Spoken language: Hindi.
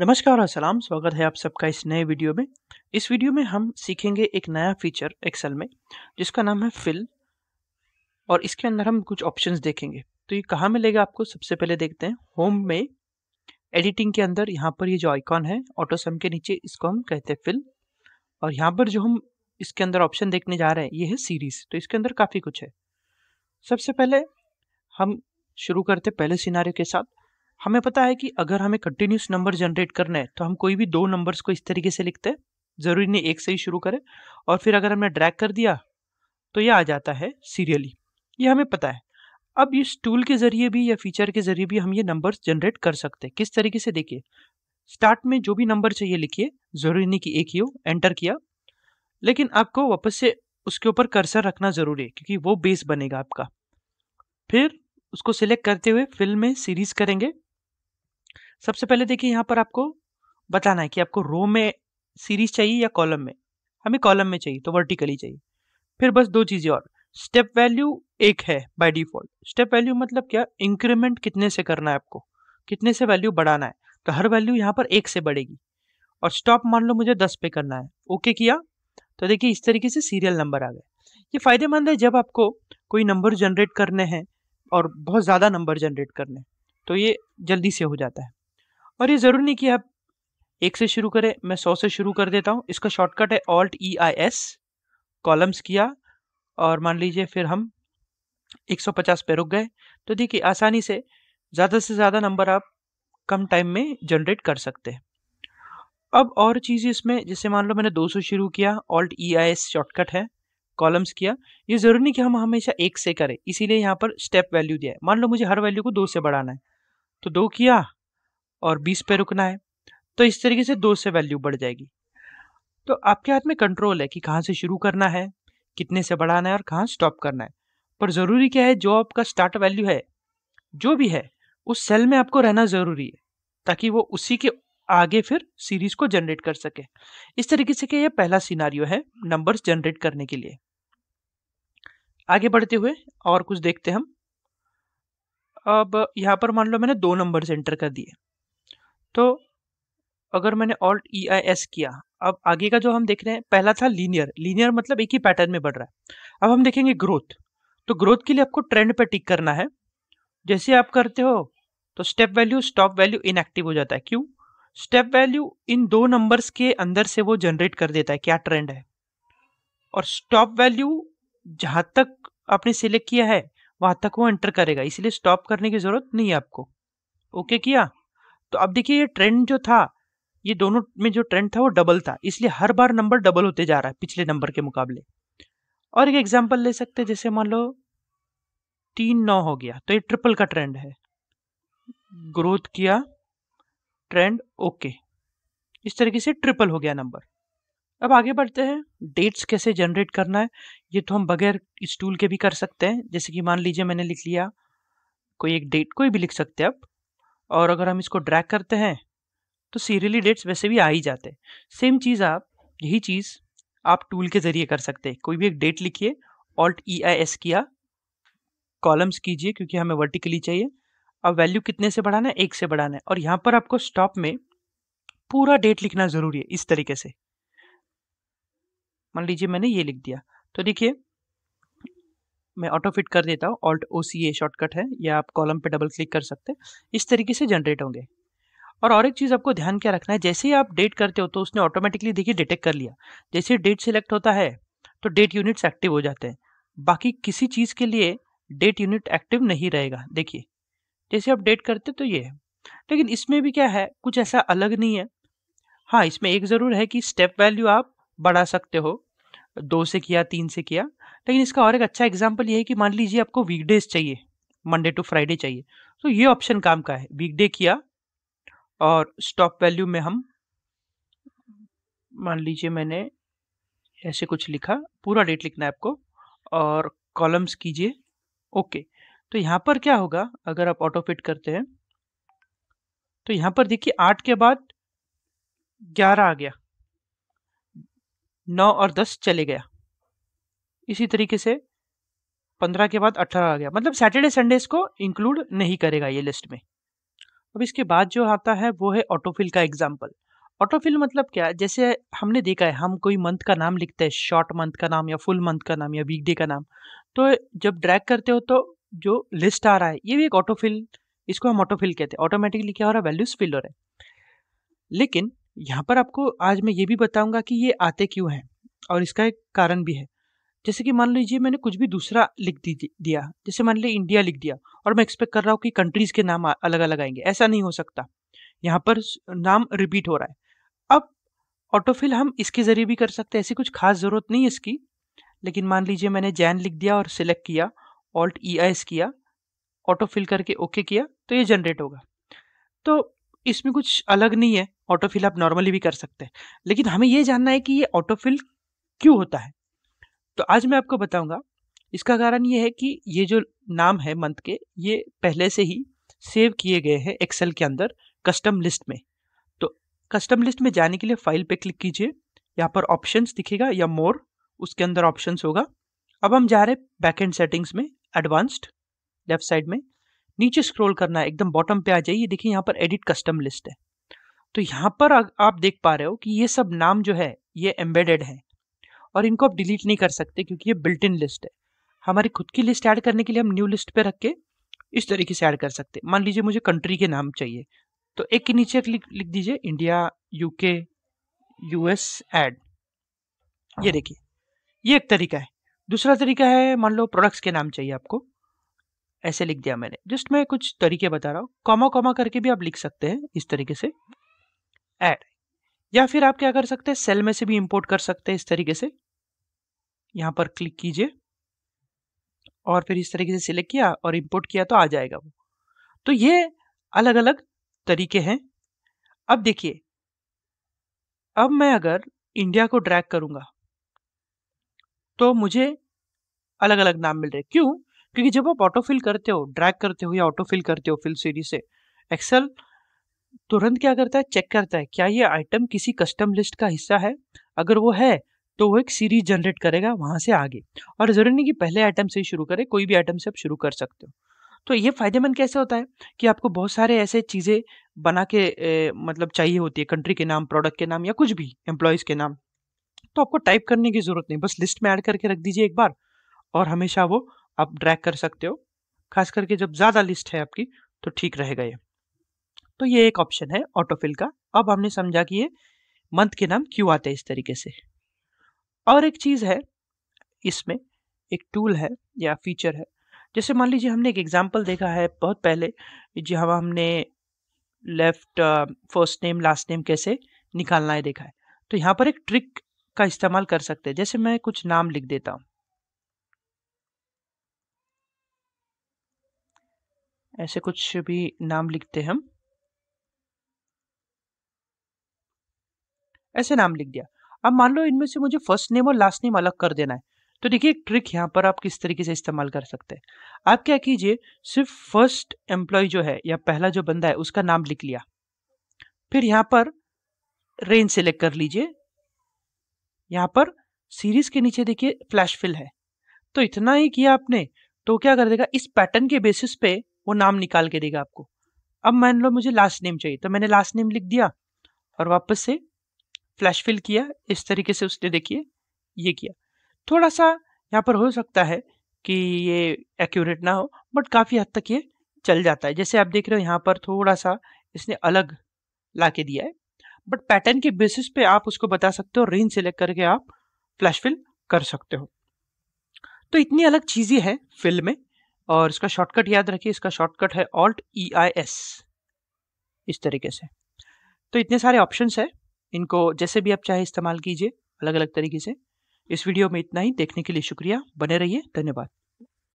नमस्कार और सलाम स्वागत है आप सबका इस नए वीडियो में इस वीडियो में हम सीखेंगे एक नया फीचर एक्सेल में जिसका नाम है फिल और इसके अंदर हम कुछ ऑप्शंस देखेंगे तो ये कहाँ मिलेगा आपको सबसे पहले देखते हैं होम में एडिटिंग के अंदर यहाँ पर ये जो आइकॉन है ऑटोसम के नीचे इसको हम कहते हैं फिल और यहाँ पर जो हम इसके अंदर ऑप्शन देखने जा रहे हैं ये है सीरीज़ तो इसके अंदर काफ़ी कुछ है सबसे पहले हम शुरू करते पहले सिनारे के साथ हमें पता है कि अगर हमें कंटिन्यूस नंबर जनरेट करना है तो हम कोई भी दो नंबर्स को इस तरीके से लिखते हैं ज़रूरी नहीं एक से ही शुरू करें और फिर अगर हमने ड्रैग कर दिया तो ये आ जाता है सीरियली ये हमें पता है अब इस टूल के ज़रिए भी या फीचर के ज़रिए भी हम ये नंबर्स जनरेट कर सकते हैं किस तरीके से देखिए स्टार्ट में जो भी नंबर चाहिए लिखिए ज़रूरी नहीं कि एक ही हो एंटर किया लेकिन आपको वापस से उसके ऊपर कर्सर रखना ज़रूरी है क्योंकि वो बेस बनेगा आपका फिर उसको सिलेक्ट करते हुए फिल्म में सीरीज़ करेंगे सबसे पहले देखिए यहाँ पर आपको बताना है कि आपको रो में सीरीज चाहिए या कॉलम में हमें कॉलम में चाहिए तो वर्टिकली चाहिए फिर बस दो चीज़ें और स्टेप वैल्यू एक है बाय डिफ़ॉल्ट स्टेप वैल्यू मतलब क्या इंक्रीमेंट कितने से करना है आपको कितने से वैल्यू बढ़ाना है तो हर वैल्यू यहाँ पर एक से बढ़ेगी और स्टॉप मान लो मुझे दस पे करना है ओके किया तो देखिए इस तरीके से सीरियल नंबर आ गए ये फ़ायदेमंद है जब आपको कोई नंबर जनरेट करने हैं और बहुत ज़्यादा नंबर जनरेट करने हैं तो ये जल्दी से हो जाता है और ये ज़रूरी नहीं कि आप एक से शुरू करें मैं सौ से शुरू कर देता हूँ इसका शॉर्टकट है Alt E I S columns किया और मान लीजिए फिर हम 150 पे रुक गए तो देखिए आसानी से ज़्यादा से ज़्यादा नंबर आप कम टाइम में जनरेट कर सकते हैं अब और चीज़ इसमें जैसे मान लो मैंने 200 शुरू किया Alt E I S shortcut है कॉलम्स किया ये ज़रूरी नहीं कि हम हमेशा एक से करें इसीलिए यहाँ पर स्टेप वैल्यू दिया है मान लो मुझे हर वैल्यू को दो से बढ़ाना है तो दो किया और बीस पे रुकना है तो इस तरीके से दो से वैल्यू बढ़ जाएगी तो आपके हाथ में कंट्रोल है कि कहाँ से शुरू करना है कितने से बढ़ाना है और कहाँ स्टॉप करना है पर ज़रूरी क्या है जो आपका स्टार्ट वैल्यू है जो भी है उस सेल में आपको रहना ज़रूरी है ताकि वो उसी के आगे फिर सीरीज को जनरेट कर सके इस तरीके से कि यह पहला सिनारियो है नंबर्स जनरेट करने के लिए आगे बढ़ते हुए और कुछ देखते हम अब यहाँ पर मान लो मैंने दो नंबर्स एंटर कर दिए तो अगर मैंने ऑल्ट ई आई एस किया अब आगे का जो हम देख रहे हैं पहला था लीनियर लीनियर मतलब एक ही पैटर्न में बढ़ रहा है अब हम देखेंगे ग्रोथ तो ग्रोथ के लिए आपको ट्रेंड पर टिक करना है जैसे आप करते हो तो step value stop value inactive हो जाता है क्यों स्टेप वैल्यू इन दो नंबर्स के अंदर से वो जनरेट कर देता है क्या ट्रेंड है और स्टॉप वैल्यू जहाँ तक आपने सेलेक्ट किया है वहाँ तक वो एंटर करेगा इसलिए स्टॉप करने की ज़रूरत नहीं है आपको ओके किया तो अब देखिए ये ट्रेंड जो था ये दोनों में जो ट्रेंड था वो डबल था इसलिए हर बार नंबर डबल होते जा रहा है पिछले नंबर के मुकाबले और एक एग्जाम्पल ले सकते हैं जैसे मान लो तीन नौ हो गया तो ये ट्रिपल का ट्रेंड है ग्रोथ किया ट्रेंड ओके इस तरीके से ट्रिपल हो गया नंबर अब आगे बढ़ते हैं डेट्स कैसे जनरेट करना है ये तो हम बगैर इस टूल के भी कर सकते हैं जैसे कि मान लीजिए मैंने लिख लिया कोई एक डेट कोई भी लिख सकते हैं आप और अगर हम इसको ड्रैग करते हैं तो सीरियली डेट्स वैसे भी आ ही जाते हैं सेम चीज़ आप यही चीज़ आप टूल के ज़रिए कर सकते हैं कोई भी एक डेट लिखिए ऑल्ट ई आई एस किया कॉलम्स कीजिए क्योंकि हमें वर्टिकली चाहिए अब वैल्यू कितने से बढ़ाना है एक से बढ़ाना है और यहाँ पर आपको स्टॉप में पूरा डेट लिखना ज़रूरी है इस तरीके से मान लीजिए मैंने ये लिख दिया तो देखिए मैं ऑटो फिट कर देता हूँ ऑल्ट ओ सी ए शॉर्टकट है या आप कॉलम पे डबल क्लिक कर सकते हैं इस तरीके से जनरेट होंगे और और एक चीज़ आपको ध्यान क्या रखना है जैसे ही आप डेट करते हो तो उसने ऑटोमेटिकली देखिए डिटेक्ट कर लिया जैसे डेट सेलेक्ट होता है तो डेट यूनिट्स एक्टिव हो जाते हैं बाकी किसी चीज़ के लिए डेट यूनिट एक्टिव नहीं रहेगा देखिए जैसे आप डेट करते तो ये है लेकिन इसमें भी क्या है कुछ ऐसा अलग नहीं है हाँ इसमें एक ज़रूर है कि स्टेप वैल्यू आप बढ़ा सकते हो दो से किया तीन से किया लेकिन इसका और एक अच्छा एग्जाम्पल ये है कि मान लीजिए आपको वीकडेज चाहिए मंडे टू फ्राइडे चाहिए तो ये ऑप्शन काम का है वीकडे किया और स्टॉप वैल्यू में हम मान लीजिए मैंने ऐसे कुछ लिखा पूरा डेट लिखना है आपको और कॉलम्स कीजिए ओके तो यहाँ पर क्या होगा अगर आप ऑटो फिट करते हैं तो यहाँ पर देखिए आठ के बाद ग्यारह आ गया नौ और दस चले गया इसी तरीके से पंद्रह के बाद अट्ठारह आ गया मतलब सैटरडे संडेज को इंक्लूड नहीं करेगा ये लिस्ट में अब इसके बाद जो आता है वो है ऑटोफिल का एग्जाम्पल ऑटोफिल मतलब क्या जैसे हमने देखा है हम कोई मंथ का नाम लिखते हैं शॉर्ट मंथ का नाम या फुल मंथ का नाम या वीकडे का नाम तो जब ड्रैग करते हो तो जो लिस्ट आ रहा है ये भी एक ऑटोफिल इसको हम ऑटोफिल कहते हैं ऑटोमेटिकली क्या हो रहा है वैल्यूज फिल हो रहा है लेकिन यहाँ पर आपको आज मैं ये भी बताऊँगा कि ये आते क्यों हैं और इसका एक कारण भी है जैसे कि मान लीजिए मैंने कुछ भी दूसरा लिख दिया जैसे मान लीजिए इंडिया लिख दिया और मैं एक्सपेक्ट कर रहा हूँ कि कंट्रीज़ के नाम अलग अलग आएंगे ऐसा नहीं हो सकता यहाँ पर नाम रिपीट हो रहा है अब ऑटोफिल हम इसके ज़रिए भी कर सकते हैं ऐसी कुछ खास ज़रूरत नहीं है इसकी लेकिन मान लीजिए मैंने जैन लिख दिया और सिलेक्ट किया ऑल्ट ई आई एस किया ऑटोफिल करके ओके किया तो ये जनरेट होगा तो इसमें कुछ अलग नहीं है ऑटोफिल आप नॉर्मली भी कर सकते हैं लेकिन हमें ये जानना है कि ये ऑटोफिल क्यों होता है तो आज मैं आपको बताऊंगा इसका कारण ये है कि ये जो नाम है मंथ के ये पहले से ही सेव किए गए हैं एक्सेल के अंदर कस्टम लिस्ट में तो कस्टम लिस्ट में जाने के लिए फाइल पे क्लिक कीजिए यहाँ पर ऑप्शंस दिखेगा या मोर उसके अंदर ऑप्शंस होगा अब हम जा रहे बैक एंड सेटिंग्स में एडवांस्ड लेफ्ट साइड में नीचे स्क्रॉल करना है एकदम बॉटम पे आ जाइए देखिए यहाँ पर एडिट कस्टम लिस्ट है तो यहाँ पर आप देख पा रहे हो कि ये सब नाम जो है ये एम्बेडेड है और इनको आप डिलीट नहीं कर सकते क्योंकि ये बिल्ट इन लिस्ट है हमारी खुद की लिस्ट ऐड करने के लिए हम न्यू लिस्ट पे रख के इस तरीके से ऐड कर सकते मान लीजिए मुझे कंट्री के नाम चाहिए तो एक के नीचे लिख लिख दीजिए इंडिया यूके यूएस एड ये देखिए ये एक तरीका है दूसरा तरीका है मान लो प्रोडक्ट्स के नाम चाहिए आपको ऐसे लिख दिया मैंने जस्ट मैं कुछ तरीके बता रहा हूँ कॉमा कॉमा करके भी आप लिख सकते हैं इस तरीके से ऐड या फिर आप क्या कर सकते हैं सेल में से भी इंपोर्ट कर सकते हैं इस तरीके से यहाँ पर क्लिक कीजिए और फिर इस तरीके से सिलेक्ट किया और इंपोर्ट किया तो आ जाएगा वो तो ये अलग अलग तरीके हैं अब देखिए अब मैं अगर इंडिया को ड्रैग करूंगा तो मुझे अलग अलग नाम मिल रहे क्यों क्योंकि जब आप ऑटोफिल करते हो ड्रैग करते हो या ऑटोफिल करते हो फिल सीरीज से एक्सेल तुरंत क्या करता है चेक करता है क्या ये आइटम किसी कस्टम लिस्ट का हिस्सा है अगर वो है तो वो एक सीरीज जनरेट करेगा वहाँ से आगे और ज़रूरी नहीं कि पहले आइटम से ही शुरू करें कोई भी आइटम से आप शुरू कर सकते हो तो ये फ़ायदेमंद कैसे होता है कि आपको बहुत सारे ऐसे चीज़ें बना के ए, मतलब चाहिए होती है कंट्री के नाम प्रोडक्ट के नाम या कुछ भी एम्प्लॉयज़ के नाम तो आपको टाइप करने की ज़रूरत नहीं बस लिस्ट में ऐड करके रख दीजिए एक बार और हमेशा वो आप ड्रैग कर सकते हो खास करके जब ज़्यादा लिस्ट है आपकी तो ठीक रहेगा ये तो ये एक ऑप्शन है ऑटोफिल का अब हमने समझा कि ये मंथ के नाम क्यों आते हैं इस तरीके से और एक चीज़ है इसमें एक टूल है या फीचर है जैसे मान लीजिए हमने एक एग्जाम्पल देखा है बहुत पहले जहाँ हमने left first name last name कैसे निकालना है देखा है तो यहाँ पर एक ट्रिक का इस्तेमाल कर सकते हैं जैसे मैं कुछ नाम लिख देता हूँ ऐसे कुछ भी नाम लिखते हैं हम ऐसे नाम लिख दिया अब मान लो इनमें से मुझे फर्स्ट नेम और लास्ट नेम अलग कर देना है तो देखिए ट्रिक यहाँ पर आप किस तरीके से इस्तेमाल कर सकते हैं आप क्या कीजिए सिर्फ फर्स्ट एम्प्लॉय जो है या पहला जो बंदा है उसका नाम लिख लिया फिर यहाँ पर रेंज सेलेक्ट कर लीजिए यहाँ पर सीरीज के नीचे देखिए फ्लैश फिल है तो इतना ही किया आपने तो क्या कर देगा इस पैटर्न के बेसिस पे वो नाम निकाल के देगा आपको अब मान लो मुझे लास्ट नेम चाहिए तो मैंने लास्ट नेम लिख दिया और वापस से फ्लैश फिल किया इस तरीके से उसने देखिए ये किया थोड़ा सा यहाँ पर हो सकता है कि ये एक्यूरेट ना हो बट काफ़ी हद तक ये चल जाता है जैसे आप देख रहे हो यहाँ पर थोड़ा सा इसने अलग ला के दिया है बट पैटर्न के बेसिस पे आप उसको बता सकते हो रेंज सेलेक्ट करके आप फ्लैश फिल कर सकते हो तो इतनी अलग चीज़ें हैं फिल्म में और इसका शॉर्टकट याद रखिए इसका शॉर्टकट है ऑल्ट ई आई एस इस तरीके से तो इतने सारे ऑप्शंस हैं इनको जैसे भी आप चाहे इस्तेमाल कीजिए अलग अलग तरीके से इस वीडियो में इतना ही देखने के लिए शुक्रिया बने रहिए धन्यवाद